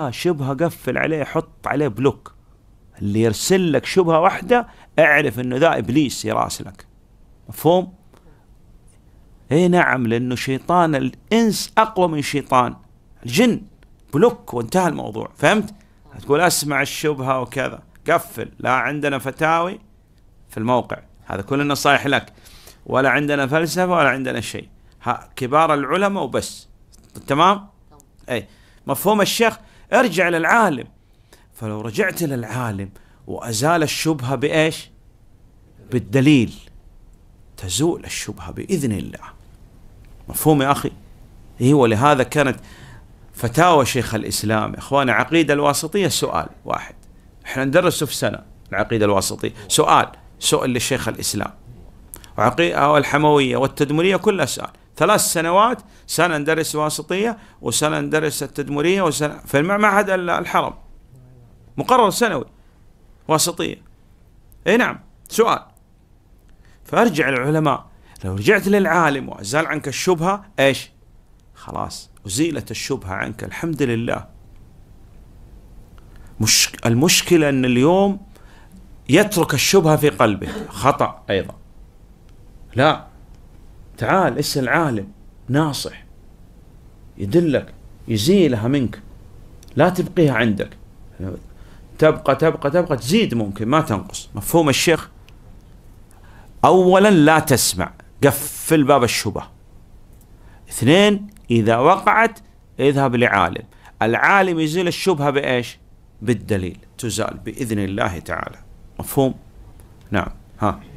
آه، شبهه قفل عليه حط عليه بلوك اللي يرسل لك شبهه واحده اعرف انه ذا ابليس يراسلك مفهوم اي نعم لانه شيطان الانس اقوى من شيطان الجن بلوك وانتهى الموضوع فهمت تقول اسمع الشبهه وكذا قفل لا عندنا فتاوي في الموقع هذا كل النصائح لك ولا عندنا فلسفه ولا عندنا شيء كبار العلماء وبس تمام اي مفهوم الشيخ ارجع للعالم فلو رجعت للعالم وأزال الشبهة بإيش بالدليل تزول الشبهة بإذن الله مفهوم يا أخي هي إيه، ولهذا كانت فتاوى شيخ الإسلام إخواني عقيدة الواسطية سؤال واحد احنا ندرسه في سنة العقيدة الواسطية سؤال سؤال للشيخ الإسلام وعقيدة والحموية والتدمرية كلها سؤال ثلاث سنوات سنة ندرس واسطية وسنة ندرس التدمرية وسنة في معهد الحرم مقرر سنوي واسطية اي نعم سؤال فارجع للعلماء لو رجعت للعالم وازال عنك الشبهة ايش خلاص أزيلت الشبهة عنك الحمد لله مش المشكلة أن اليوم يترك الشبهة في قلبه خطأ أيضا لا تعال اسأل عالم ناصح يدلك يزيلها منك لا تبقيها عندك تبقى تبقى تبقى تزيد ممكن ما تنقص مفهوم الشيخ أولا لا تسمع قفل باب الشبه اثنين إذا وقعت اذهب لعالم العالم يزيل الشبهة بإيش بالدليل تزال بإذن الله تعالى مفهوم نعم ها